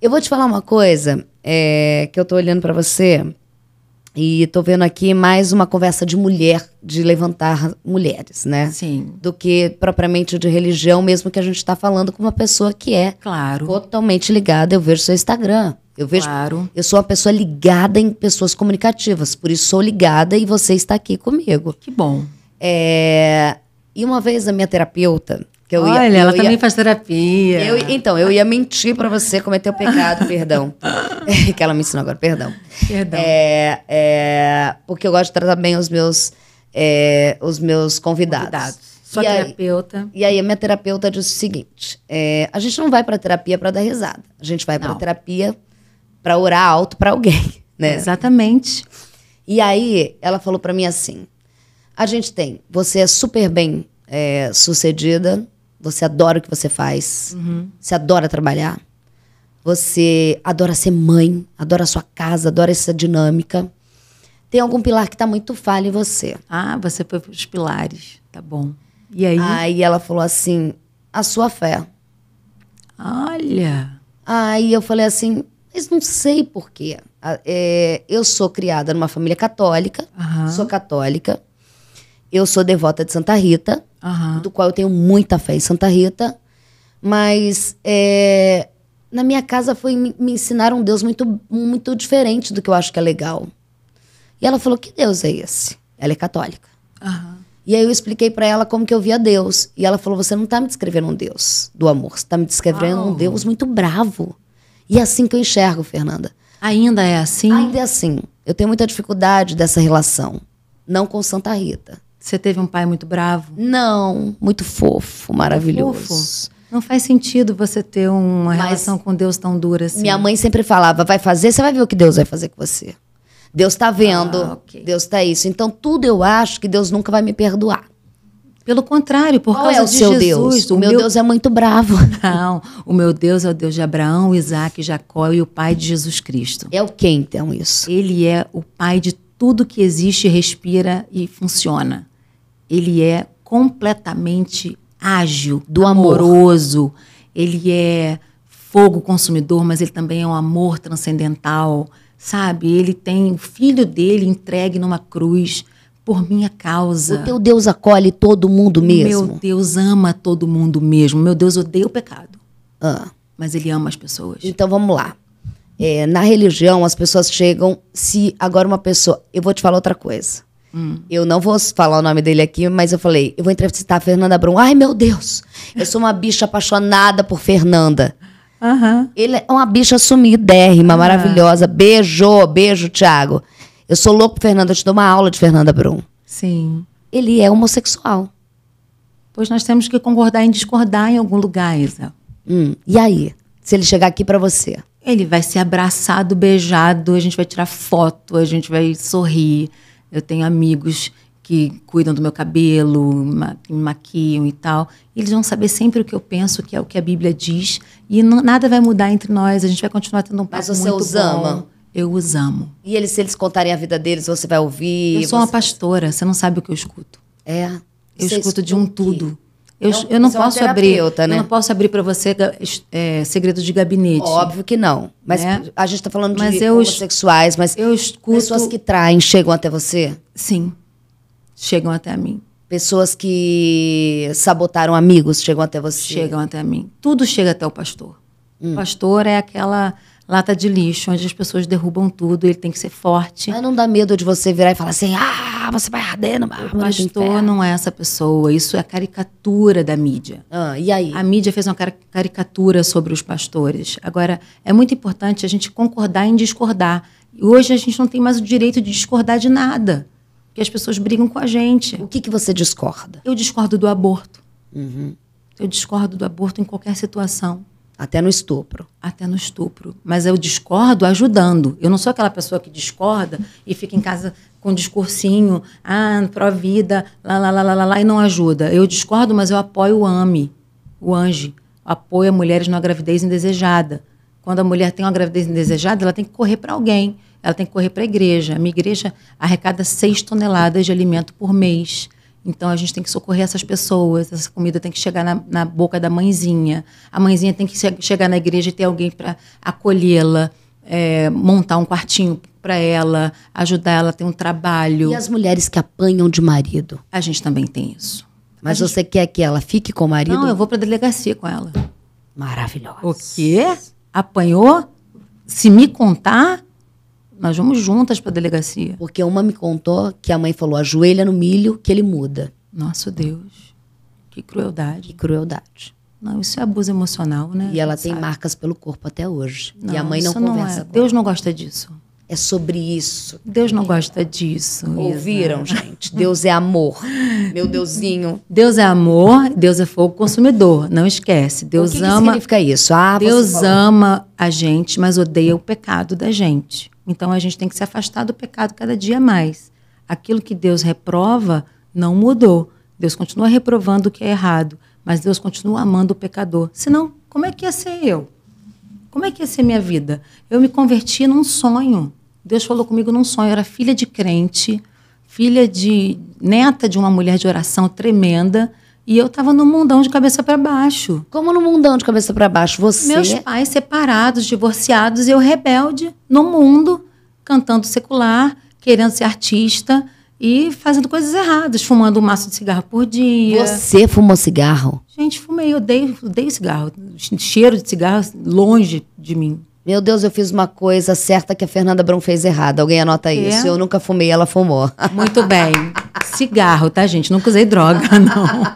Eu vou te falar uma coisa é, que eu tô olhando para você e tô vendo aqui mais uma conversa de mulher, de levantar mulheres, né? Sim. Do que propriamente de religião, mesmo que a gente está falando com uma pessoa que é claro. totalmente ligada. Eu vejo seu Instagram. Eu vejo. Claro. Eu sou uma pessoa ligada em pessoas comunicativas, por isso sou ligada e você está aqui comigo. Que bom. É, e uma vez a minha terapeuta, que eu Olha, ia, eu ela ia, também faz terapia. Eu, então, eu ia mentir para você cometer é o pecado, perdão. É, que ela me ensinou agora, perdão. Perdão. É, é, porque eu gosto de tratar bem os meus, é, os meus convidados. convidados. Sua e terapeuta. Aí, e aí, a minha terapeuta disse o seguinte: a gente não vai pra terapia para dar risada. A gente vai não. pra terapia para orar alto para alguém, né? Exatamente. E aí, ela falou para mim assim: a gente tem, você é super bem sucedida você adora o que você faz. Uhum. Você adora trabalhar. Você adora ser mãe, adora a sua casa, adora essa dinâmica. Tem algum pilar que tá muito falho em você. Ah, você foi pros pilares. Tá bom. E aí? Aí ela falou assim: a sua fé. Olha. Aí eu falei assim: mas não sei porquê. É, eu sou criada numa família católica, uhum. sou católica, eu sou devota de Santa Rita, uhum. do qual eu tenho muita fé em Santa Rita. Mas é, na minha casa foi me, ensinar ensinaram um Deus muito, muito diferente do que eu acho que é legal. E ela falou: Que Deus é esse? Ela é católica. Uhum. E aí eu expliquei para ela como que eu via Deus. E ela falou: Você não tá me descrevendo um Deus do amor, você tá me descrevendo Uau. um Deus muito bravo. E é assim que eu enxergo, Fernanda. Ainda é assim? Ainda é assim. Eu tenho muita dificuldade dessa relação. Não com Santa Rita. Você teve um pai muito bravo? Não, muito fofo, maravilhoso. Fofo. Não faz sentido você ter uma Mas relação com Deus tão dura assim. Minha mãe sempre falava: vai fazer, você vai ver o que Deus vai fazer com você. Deus está vendo, ah, okay. Deus está isso. Então, tudo eu acho que Deus nunca vai me perdoar. Pelo contrário, por Qual causa é o de seu Jesus, Deus? O, o meu, meu Deus é muito bravo. Não, o meu Deus é o Deus de Abraão, Isaac, Jacó e o Pai de Jesus Cristo. É o que então isso? Ele é o Pai de tudo que existe, respira e funciona ele é completamente ágil, do amor. amoroso, ele é fogo consumidor, mas ele também é um amor transcendental, sabe? Ele tem o filho dele entregue numa cruz por minha causa. O teu Deus acolhe todo mundo mesmo. Meu Deus ama todo mundo mesmo. Meu Deus odeia o pecado. Ah. Mas ele ama as pessoas. Então vamos lá. É, na religião, as pessoas chegam se agora uma pessoa. Eu vou te falar outra coisa. Hum. Eu não vou falar o nome dele aqui, mas eu falei, eu vou entrevistar a Fernanda Brum. Ai, meu Deus! Eu sou uma bicha apaixonada por Fernanda. Uhum. Ele é uma bicha sumidérrima, uhum. maravilhosa. Beijo, beijo, Thiago. Eu sou louco por Fernanda, eu te dou uma aula de Fernanda Brum. Sim. Ele é homossexual. Pois nós temos que concordar em discordar em algum lugar, Isa. Hum, e aí? Se ele chegar aqui para você? Ele vai ser abraçado, beijado, a gente vai tirar foto, a gente vai sorrir. Eu tenho amigos que cuidam do meu cabelo, que me maquiam e tal. Eles vão saber sempre o que eu penso, que é o que a Bíblia diz. E não, nada vai mudar entre nós. A gente vai continuar tendo um passo muito bom. Mas você os ama? Eu os amo. E eles, se eles contarem a vida deles, você vai ouvir? Eu sou você... uma pastora. Você não sabe o que eu escuto. É? Eu escuto de um tudo. Eu, não, eu é né? não posso abrir, né? eu não posso abrir para você é, segredo de gabinete. Óbvio que não. Mas né? a gente está falando mas de eu, homossexuais, mas eu escuto... pessoas que traem chegam até você? Sim, chegam até mim. Pessoas que sabotaram amigos chegam até você? Chegam até mim. Tudo chega até o pastor. Hum. Pastor é aquela lata de lixo onde as pessoas derrubam tudo, ele tem que ser forte. Mas não dá medo de você virar e falar assim: ah, você vai arder no mar. O pastor não é essa pessoa, isso é a caricatura da mídia. Ah, e aí? A mídia fez uma caricatura sobre os pastores. Agora, é muito importante a gente concordar em discordar. E hoje a gente não tem mais o direito de discordar de nada. Porque as pessoas brigam com a gente. O que, que você discorda? Eu discordo do aborto. Uhum. Eu discordo do aborto em qualquer situação. Até no estupro. Até no estupro. Mas eu discordo ajudando. Eu não sou aquela pessoa que discorda e fica em casa com um discursinho, ah, pró-vida, lá, lá, lá, lá, lá, e não ajuda. Eu discordo, mas eu apoio o AME, o ANGE. a mulheres na gravidez indesejada. Quando a mulher tem uma gravidez indesejada, ela tem que correr para alguém. Ela tem que correr para a igreja. A minha igreja arrecada 6 toneladas de alimento por mês então a gente tem que socorrer essas pessoas, essa comida tem que chegar na, na boca da mãezinha, a mãezinha tem que chegar na igreja e ter alguém para acolhê-la, é, montar um quartinho para ela, ajudar ela a ter um trabalho. E as mulheres que apanham de marido? A gente também tem isso. Mas gente... você quer que ela fique com o marido? Não, eu vou para delegacia com ela. Maravilhosa. O quê? Apanhou? Se me contar, nós vamos juntas para a delegacia. Porque uma me contou que a mãe falou: ajoelha no milho que ele muda. Nosso Deus. Que crueldade. Que crueldade. Não, isso é abuso emocional, né? E ela tem sabe? marcas pelo corpo até hoje. Não, e a mãe não conversa. Não é. Deus não gosta disso. É sobre isso. Deus não gosta disso. Ouviram, gente? Deus é amor. Meu Deusinho. Deus é amor, Deus é fogo consumidor. Não esquece. Deus o que ama. Que significa isso? Ah, Deus ama a gente, mas odeia o pecado da gente. Então a gente tem que se afastar do pecado cada dia mais. Aquilo que Deus reprova não mudou. Deus continua reprovando o que é errado, mas Deus continua amando o pecador. Senão, como é que ia ser eu? Como é que ia ser minha vida? Eu me converti num sonho. Deus falou comigo num sonho. Eu era filha de crente, filha de neta de uma mulher de oração tremenda. E eu estava no mundão de cabeça para baixo. Como no mundão de cabeça para baixo? Você. Meus pais separados, divorciados, eu rebelde no mundo, cantando secular, querendo ser artista e fazendo coisas erradas, fumando um maço de cigarro por dia. Você fumou cigarro? Gente, fumei, odeio, odeio cigarro. Cheiro de cigarro longe de mim. Meu Deus, eu fiz uma coisa certa que a Fernanda Brum fez errada. Alguém anota é. isso. Eu nunca fumei, ela fumou. Muito bem. Cigarro, tá, gente? Nunca usei droga, não.